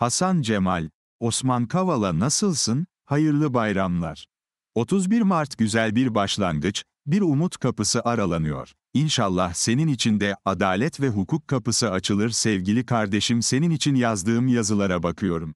Hasan Cemal, Osman Kavala nasılsın, hayırlı bayramlar. 31 Mart güzel bir başlangıç, bir umut kapısı aralanıyor. İnşallah senin için de adalet ve hukuk kapısı açılır sevgili kardeşim senin için yazdığım yazılara bakıyorum.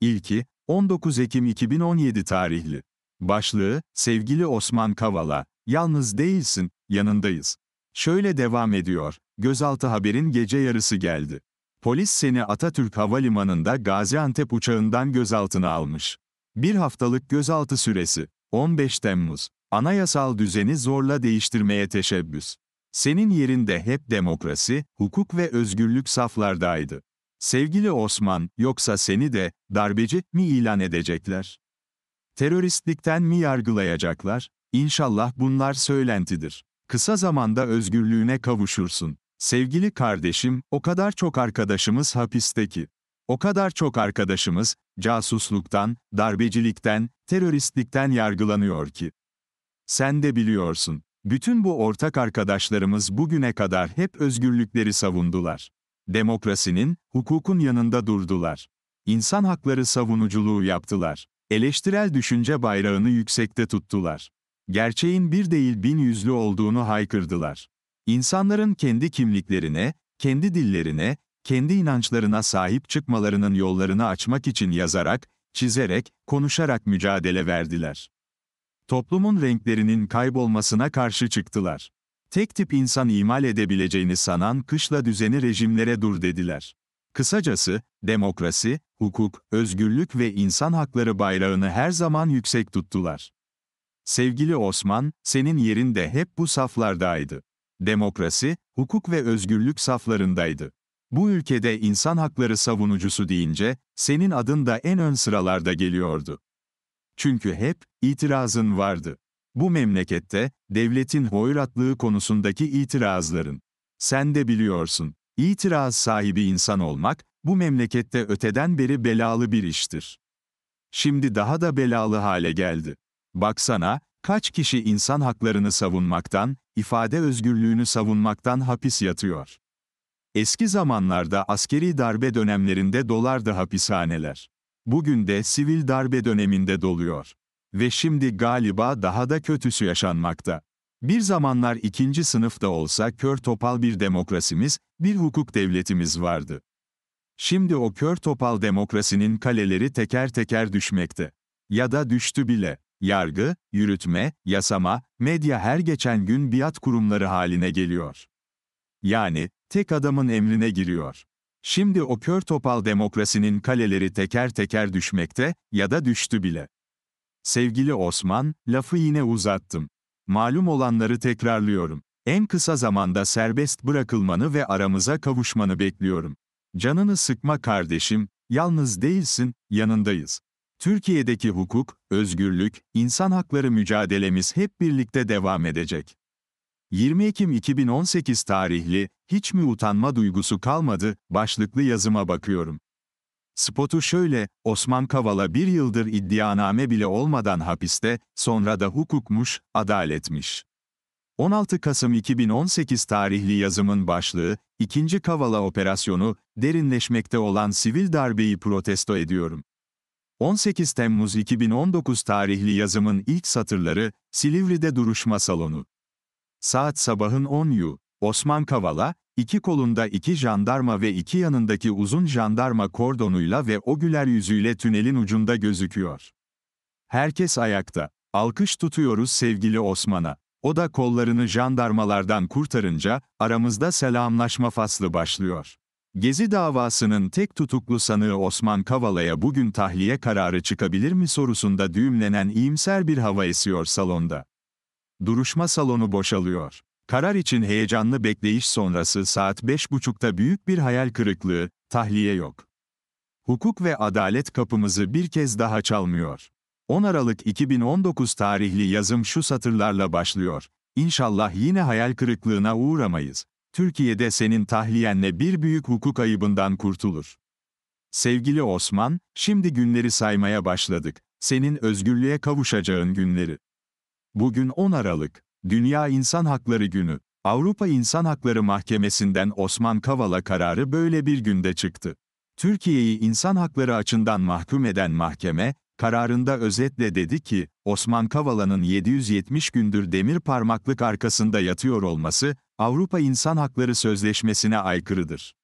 İlki, 19 Ekim 2017 tarihli. Başlığı, sevgili Osman Kavala, yalnız değilsin, yanındayız. Şöyle devam ediyor, gözaltı haberin gece yarısı geldi. Polis seni Atatürk Havalimanı'nda Gaziantep uçağından gözaltına almış. Bir haftalık gözaltı süresi. 15 Temmuz. Anayasal düzeni zorla değiştirmeye teşebbüs. Senin yerinde hep demokrasi, hukuk ve özgürlük saflardaydı. Sevgili Osman, yoksa seni de darbeci mi ilan edecekler? Teröristlikten mi yargılayacaklar? İnşallah bunlar söylentidir. Kısa zamanda özgürlüğüne kavuşursun. Sevgili kardeşim, o kadar çok arkadaşımız hapiste ki. O kadar çok arkadaşımız, casusluktan, darbecilikten, teröristlikten yargılanıyor ki. Sen de biliyorsun, bütün bu ortak arkadaşlarımız bugüne kadar hep özgürlükleri savundular. Demokrasinin, hukukun yanında durdular. İnsan hakları savunuculuğu yaptılar. Eleştirel düşünce bayrağını yüksekte tuttular. Gerçeğin bir değil bin yüzlü olduğunu haykırdılar. İnsanların kendi kimliklerine, kendi dillerine, kendi inançlarına sahip çıkmalarının yollarını açmak için yazarak, çizerek, konuşarak mücadele verdiler. Toplumun renklerinin kaybolmasına karşı çıktılar. Tek tip insan imal edebileceğini sanan kışla düzeni rejimlere dur dediler. Kısacası, demokrasi, hukuk, özgürlük ve insan hakları bayrağını her zaman yüksek tuttular. Sevgili Osman, senin yerin de hep bu saflardaydı demokrasi, hukuk ve özgürlük saflarındaydı. Bu ülkede insan hakları savunucusu deyince, senin adın da en ön sıralarda geliyordu. Çünkü hep, itirazın vardı. Bu memlekette, devletin hoyratlığı konusundaki itirazların. Sen de biliyorsun, itiraz sahibi insan olmak, bu memlekette öteden beri belalı bir iştir. Şimdi daha da belalı hale geldi. Baksana, kaç kişi insan haklarını savunmaktan, ifade özgürlüğünü savunmaktan hapis yatıyor. Eski zamanlarda askeri darbe dönemlerinde dolardı hapishaneler. Bugün de sivil darbe döneminde doluyor. Ve şimdi galiba daha da kötüsü yaşanmakta. Bir zamanlar ikinci sınıfta olsa kör topal bir demokrasimiz, bir hukuk devletimiz vardı. Şimdi o kör topal demokrasinin kaleleri teker teker düşmekte. Ya da düştü bile yargı, yürütme, yasama, medya her geçen gün biat kurumları haline geliyor. Yani, tek adamın emrine giriyor. Şimdi o kör topal demokrasinin kaleleri teker teker düşmekte ya da düştü bile. Sevgili Osman, lafı yine uzattım. Malum olanları tekrarlıyorum. En kısa zamanda serbest bırakılmanı ve aramıza kavuşmanı bekliyorum. Canını sıkma kardeşim, yalnız değilsin, yanındayız. Türkiye'deki hukuk, özgürlük, insan hakları mücadelemiz hep birlikte devam edecek. 20 Ekim 2018 tarihli, hiç mi utanma duygusu kalmadı, başlıklı yazıma bakıyorum. Spotu şöyle, Osman Kavala bir yıldır iddianame bile olmadan hapiste, sonra da hukukmuş, adaletmiş. 16 Kasım 2018 tarihli yazımın başlığı, 2. Kavala Operasyonu, derinleşmekte olan sivil darbeyi protesto ediyorum. 18 Temmuz 2019 tarihli yazımın ilk satırları, Silivri'de duruşma salonu. Saat sabahın 10'yu, Osman Kavala, iki kolunda iki jandarma ve iki yanındaki uzun jandarma kordonuyla ve o güler yüzüyle tünelin ucunda gözüküyor. Herkes ayakta. Alkış tutuyoruz sevgili Osman'a. O da kollarını jandarmalardan kurtarınca, aramızda selamlaşma faslı başlıyor. Gezi davasının tek tutuklu sanığı Osman Kavala'ya bugün tahliye kararı çıkabilir mi sorusunda düğümlenen iyimser bir hava esiyor salonda. Duruşma salonu boşalıyor. Karar için heyecanlı bekleyiş sonrası saat 5.30'da büyük bir hayal kırıklığı, tahliye yok. Hukuk ve adalet kapımızı bir kez daha çalmıyor. 10 Aralık 2019 tarihli yazım şu satırlarla başlıyor. İnşallah yine hayal kırıklığına uğramayız. Türkiye'de senin tahliyenle bir büyük hukuk ayıbından kurtulur. Sevgili Osman, şimdi günleri saymaya başladık. Senin özgürlüğe kavuşacağın günleri. Bugün 10 Aralık, Dünya İnsan Hakları Günü. Avrupa İnsan Hakları Mahkemesi'nden Osman Kavala kararı böyle bir günde çıktı. Türkiye'yi insan hakları açından mahkum eden mahkeme, kararında özetle dedi ki, Osman Kavala'nın 770 gündür demir parmaklık arkasında yatıyor olması, Avrupa İnsan Hakları Sözleşmesi'ne aykırıdır.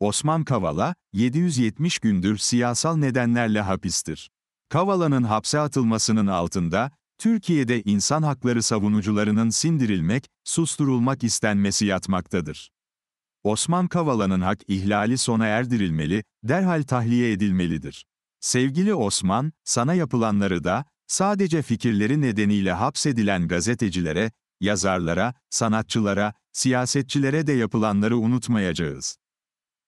Osman Kavala, 770 gündür siyasal nedenlerle hapistir. Kavala'nın hapse atılmasının altında, Türkiye'de insan hakları savunucularının sindirilmek, susturulmak istenmesi yatmaktadır. Osman Kavala'nın hak ihlali sona erdirilmeli, derhal tahliye edilmelidir. Sevgili Osman, sana yapılanları da, sadece fikirleri nedeniyle hapsedilen gazetecilere, yazarlara, sanatçılara, Siyasetçilere de yapılanları unutmayacağız.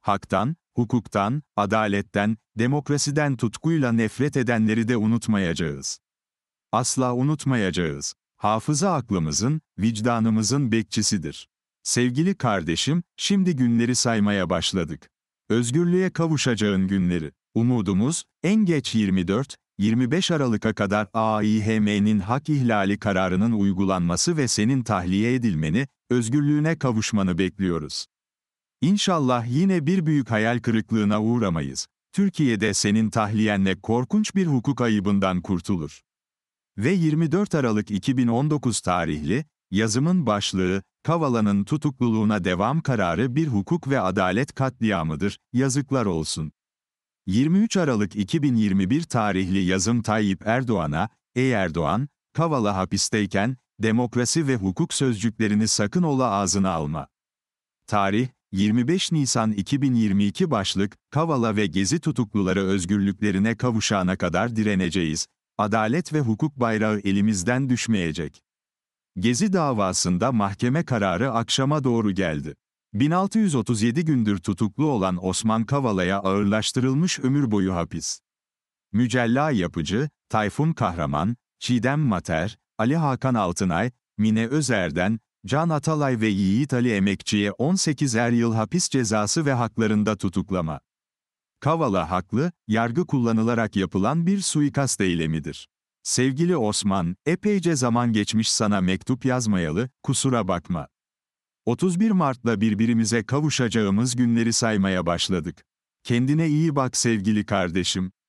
Haktan, hukuktan, adaletten, demokrasiden tutkuyla nefret edenleri de unutmayacağız. Asla unutmayacağız. Hafıza aklımızın, vicdanımızın bekçisidir. Sevgili kardeşim, şimdi günleri saymaya başladık. Özgürlüğe kavuşacağın günleri. Umudumuz, en geç 24, 25 Aralık'a kadar AİHM'nin hak ihlali kararının uygulanması ve senin tahliye edilmeni, özgürlüğüne kavuşmanı bekliyoruz. İnşallah yine bir büyük hayal kırıklığına uğramayız. Türkiye'de senin tahliyenle korkunç bir hukuk ayıbından kurtulur. Ve 24 Aralık 2019 tarihli, yazımın başlığı, Kavala'nın tutukluluğuna devam kararı bir hukuk ve adalet katliamıdır, yazıklar olsun. 23 Aralık 2021 tarihli yazım Tayyip Erdoğan'a, Ey Erdoğan, Kavala hapisteyken, demokrasi ve hukuk sözcüklerini sakın ola ağzına alma. Tarih, 25 Nisan 2022 başlık, Kavala ve Gezi tutukluları özgürlüklerine kavuşana kadar direneceğiz. Adalet ve hukuk bayrağı elimizden düşmeyecek. Gezi davasında mahkeme kararı akşama doğru geldi. 1637 gündür tutuklu olan Osman Kavala'ya ağırlaştırılmış ömür boyu hapis. Mücella Yapıcı, Tayfun Kahraman, Çiğdem Mater, Ali Hakan Altınay, Mine Özer'den, Can Atalay ve Yiğit Ali Emekçi'ye 18'er yıl hapis cezası ve haklarında tutuklama. Kavala haklı, yargı kullanılarak yapılan bir suikast eylemidir. Sevgili Osman, epeyce zaman geçmiş sana mektup yazmayalı, kusura bakma. 31 Mart'ta birbirimize kavuşacağımız günleri saymaya başladık. Kendine iyi bak sevgili kardeşim.